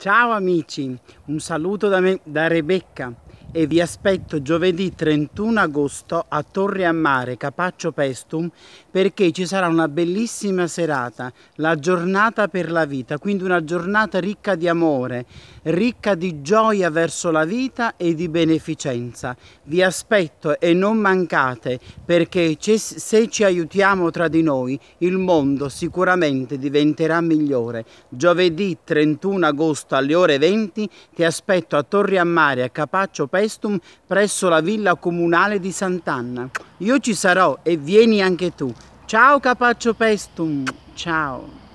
Ciao amici, un saluto da, me, da Rebecca e vi aspetto giovedì 31 agosto a Torre a Mare, Capaccio Pestum, perché ci sarà una bellissima serata, la giornata per la vita, quindi una giornata ricca di amore, ricca di gioia verso la vita e di beneficenza. Vi aspetto e non mancate, perché se ci aiutiamo tra di noi, il mondo sicuramente diventerà migliore. Giovedì 31 agosto alle ore 20 ti aspetto a Torre a Mare, a Capaccio Pestum, Pestum presso la villa comunale di Sant'Anna. Io ci sarò e vieni anche tu. Ciao Capaccio Pestum, ciao.